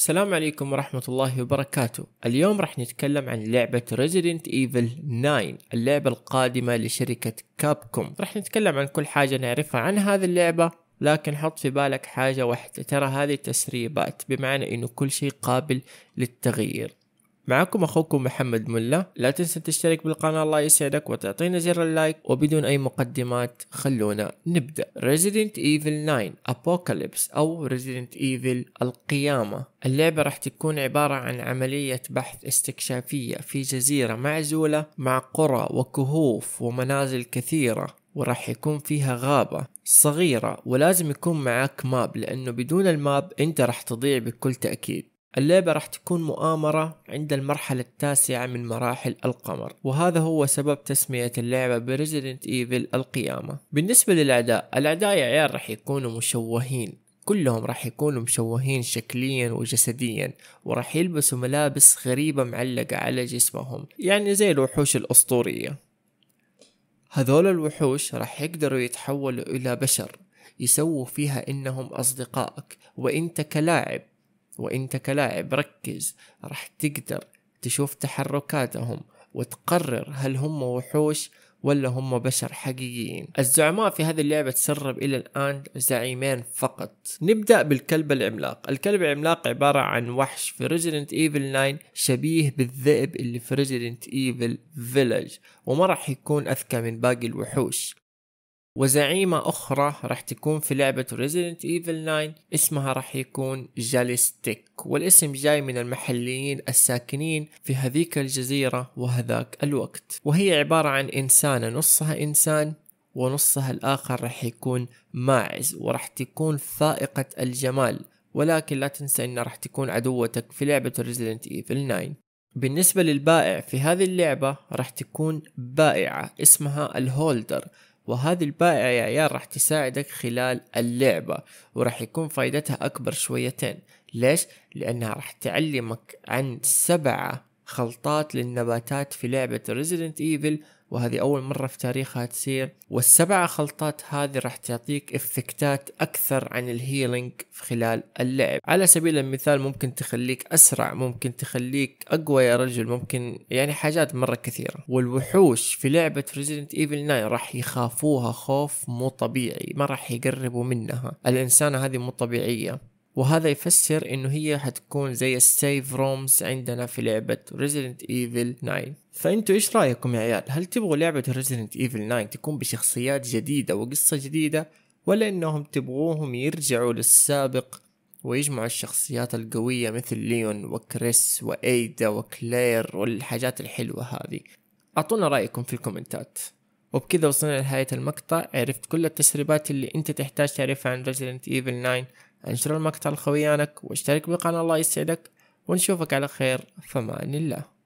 السلام عليكم ورحمة الله وبركاته اليوم راح نتكلم عن لعبة Resident Evil 9 اللعبة القادمة لشركة كابكوم راح نتكلم عن كل حاجة نعرفها عن هذه اللعبة لكن حط في بالك حاجة واحدة ترى هذه تسريبات بمعنى انه كل شيء قابل للتغيير معكم أخوكم محمد ملا لا تنسى تشترك بالقناة الله يسعدك وتعطينا زر اللايك وبدون أي مقدمات خلونا نبدأ Resident Evil 9 Apocalypse أو Resident Evil القيامة اللعبة راح تكون عبارة عن عملية بحث استكشافية في جزيرة معزولة مع قرى وكهوف ومنازل كثيرة وراح يكون فيها غابة صغيرة ولازم يكون معاك ماب لأنه بدون الماب أنت راح تضيع بكل تأكيد اللعبة راح تكون مؤامرة عند المرحلة التاسعة من مراحل القمر وهذا هو سبب تسمية اللعبة بريزيدنت ايفل القيامة بالنسبة للأعداء الأعداء يا عيال راح يكونوا مشوهين كلهم راح يكونوا مشوهين شكليا وجسديا وراح يلبسوا ملابس غريبة معلقة على جسمهم يعني زي الوحوش الأسطورية هذول الوحوش راح يقدروا يتحولوا إلى بشر يسووا فيها إنهم أصدقائك وإنت كلاعب وانت كلاعب ركز راح تقدر تشوف تحركاتهم وتقرر هل هم وحوش ولا هم بشر حقيقيين الزعماء في هذه اللعبة تسرب إلى الآن زعيمين فقط نبدأ بالكلب العملاق الكلب العملاق عبارة عن وحش في ريزيدنت ايفل 9 شبيه بالذئب اللي في ريزيدنت ايفل فيلج وما راح يكون أذكى من باقي الوحوش وزعيمة أخرى راح تكون في لعبة Resident Evil 9 اسمها راح يكون جاليستيك والاسم جاي من المحليين الساكنين في هذيك الجزيرة وهذاك الوقت وهي عبارة عن إنسانة نصها إنسان ونصها الآخر راح يكون ماعز وراح تكون فائقة الجمال ولكن لا تنسى أنها راح تكون عدوتك في لعبة Resident Evil 9 بالنسبة للبائع في هذه اللعبة راح تكون بائعة اسمها الهولدر وهذه البائعة يا عيال راح تساعدك خلال اللعبة وراح يكون فائدتها أكبر شويتين ليش؟ لأنها راح تعلمك عن سبعة خلطات للنباتات في لعبة ريزيدنت ايفل وهذه أول مرة في تاريخها تصير والسبع خلطات هذه راح تعطيك إفكتات أكثر عن الهيلينج خلال اللعب على سبيل المثال ممكن تخليك أسرع ممكن تخليك أقوى يا رجل ممكن يعني حاجات مرة كثيرة والوحوش في لعبة ريزيدنت ايفل 9 راح يخافوها خوف مو طبيعي ما راح يقربوا منها الإنسانة هذه مو طبيعية وهذا يفسر انه هي حتكون زي السيف رومز عندنا في لعبة ريزيدنت ايفل 9 فانتوا ايش رايكم يا عيال هل تبغوا لعبة ريزيدنت ايفل 9 تكون بشخصيات جديدة وقصة جديدة ولا انهم تبغوهم يرجعوا للسابق ويجمعوا الشخصيات القوية مثل ليون وكريس وإيدا وكلير والحاجات الحلوة هذه أعطونا رأيكم في الكومنتات وبكذا وصلنا لنهاية المقطع عرفت كل التسريبات اللي أنت تحتاج تعرفها عن ريزيدنت ايفل 9 انشر المقطع لخويانك واشترك بالقناة الله يسعدك ونشوفك على خير فمان الله